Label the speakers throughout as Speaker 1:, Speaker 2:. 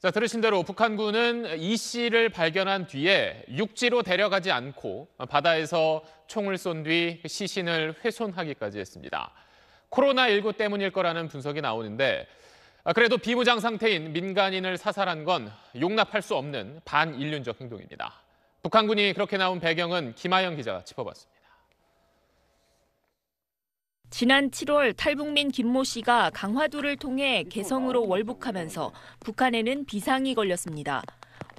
Speaker 1: 자, 들으신 대로 북한군은 이 씨를 발견한 뒤에 육지로 데려가지 않고 바다에서 총을 쏜 뒤 시신을 훼손하기까지 했습니다. 코로나19 때문일 거라는 분석이 나오는데 아, 그래도 비무장 상태인 민간인을 사살한 건 용납할 수 없는 반인륜적 행동입니다. 북한군이 그렇게 나온
Speaker 2: 배경은 김하영 기자가 짚어봤습니다. 지난 7월 탈북민 김모 씨가 강화도를 통해 개성으로 월북하면서 북한에는 비상이 걸렸습니다.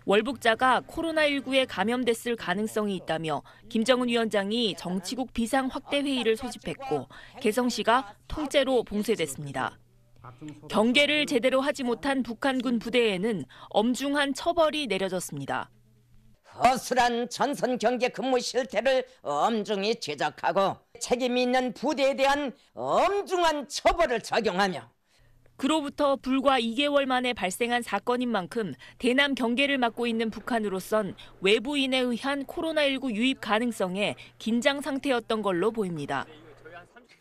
Speaker 2: 월북자가 코로나19에 감염됐을 가능성이 있다며 김정은 위원장이 정치국 비상 확대 회의를 소집했고 개성시가 통째로 봉쇄됐습니다. 경계를 제대로 하지 못한 북한군 부대에는 엄중한 처벌이 내려졌습니다. 허술한 전선 경계 근무 실태를 엄중히 제작하고 책임 이 있는 부대에 대한 엄중한 처벌을 적용하며 그로부터 불과 2개월 만에 발생한 사건인 만큼 대남 경계를 막고 있는 북한으로선 외부인에 의한 코로나19 유입 가능성에 긴장 상태였던 걸로 보입니다.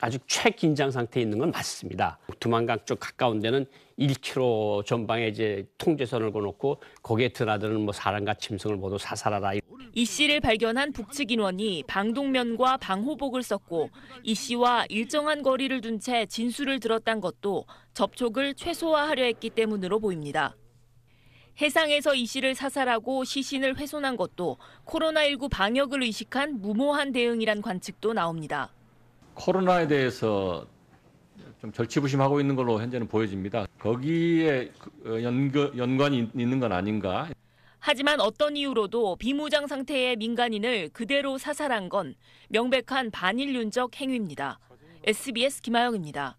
Speaker 1: 아주 최긴장 상태에 있는 건 맞습니다. 두만강 쪽 가까운 데는 1km 전방에 이제 통제선을 어놓고 거기에 드나드는 뭐 사람과 짐승을 모두 사살하라.
Speaker 2: 이 씨를 발견한 북측 인원이 방독면과 방호복을 썼고 이 씨와 일정한 거리를 둔 채 진술을 들었단 것도 접촉을 최소화하려 했기 때문으로 보입니다. 해상에서 이 씨를 사살하고 시신을 훼손한 것도 코로나19 방역을 의식한 무모한 대응이란 관측도 나옵니다.
Speaker 3: 코로나에 대해서 좀 절치부심하고 있는 걸로 현재는 보여집니다. 거기에 그 연관이 있는 건 아닌가.
Speaker 2: 하지만 어떤 이유로도 비무장 상태의 민간인을 그대로 사살한 건 명백한 반인륜적 행위입니다. SBS 김하영입니다.